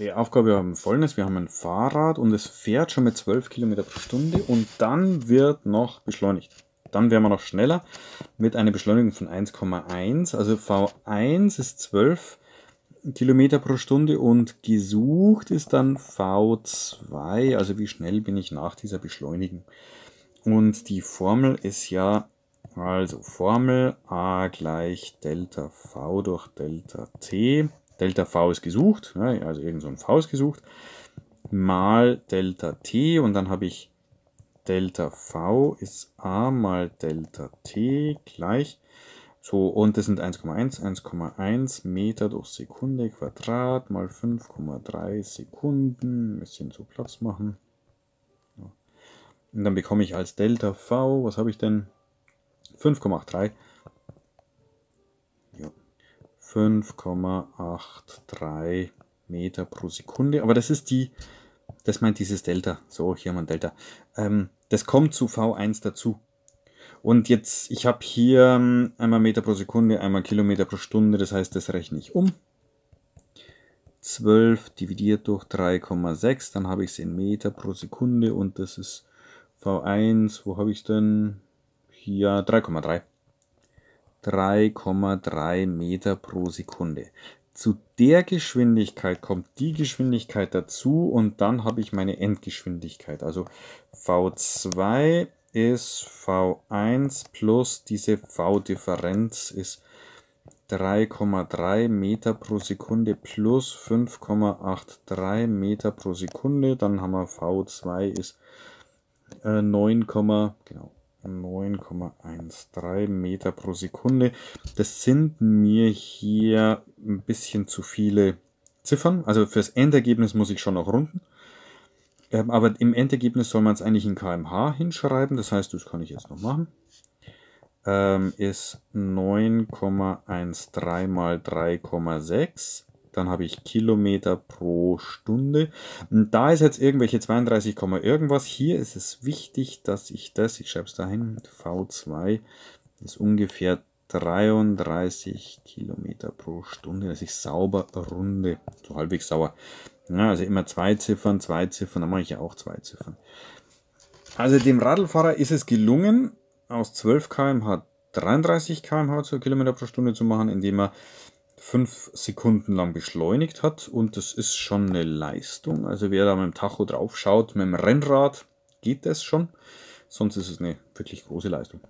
Die Aufgabe haben folgendes, wir haben ein Fahrrad und es fährt schon mit 12 km pro Stunde und dann wird noch beschleunigt. Dann wären wir noch schneller mit einer Beschleunigung von 1,1. Also V1 ist 12 Kilometer pro Stunde und gesucht ist dann V2, also wie schnell bin ich nach dieser Beschleunigung. Und die Formel ist ja, also Formel A gleich Delta V durch Delta T Delta V ist gesucht, ne, also irgend so ein V ist gesucht, mal Delta T und dann habe ich Delta V ist A mal Delta T gleich. So, und das sind 1,1, 1,1 Meter durch Sekunde Quadrat mal 5,3 Sekunden. Ein bisschen zu Platz machen. Und dann bekomme ich als Delta V, was habe ich denn? 5,83 5,83 Meter pro Sekunde. Aber das ist die, das meint dieses Delta. So, hier haben wir ein Delta. Ähm, das kommt zu V1 dazu. Und jetzt, ich habe hier ähm, einmal Meter pro Sekunde, einmal Kilometer pro Stunde. Das heißt, das rechne ich um. 12 dividiert durch 3,6. Dann habe ich es in Meter pro Sekunde und das ist V1. Wo habe ich es denn? Hier 3,3. 3,3 Meter pro Sekunde. Zu der Geschwindigkeit kommt die Geschwindigkeit dazu und dann habe ich meine Endgeschwindigkeit. Also V2 ist V1 plus diese V-Differenz ist 3,3 Meter pro Sekunde plus 5,83 Meter pro Sekunde. Dann haben wir V2 ist äh, 9, genau, 9,13 Meter pro Sekunde. Das sind mir hier ein bisschen zu viele Ziffern. Also fürs Endergebnis muss ich schon noch runden. Ähm, aber im Endergebnis soll man es eigentlich in kmh hinschreiben. Das heißt, das kann ich jetzt noch machen. Ähm, ist 9,13 mal 3,6 dann habe ich Kilometer pro Stunde. Und da ist jetzt irgendwelche 32, irgendwas. Hier ist es wichtig, dass ich das, ich schreibe es dahin, V2 ist ungefähr 33 Kilometer pro Stunde, dass ich sauber runde, so halbwegs sauer. Ja, also immer zwei Ziffern, zwei Ziffern, dann mache ich ja auch zwei Ziffern. Also dem Radlfahrer ist es gelungen, aus 12 km/h 33 km/h zu Kilometer pro Stunde zu machen, indem er 5 Sekunden lang beschleunigt hat und das ist schon eine Leistung. Also wer da mit dem Tacho drauf schaut, mit dem Rennrad geht das schon. Sonst ist es eine wirklich große Leistung.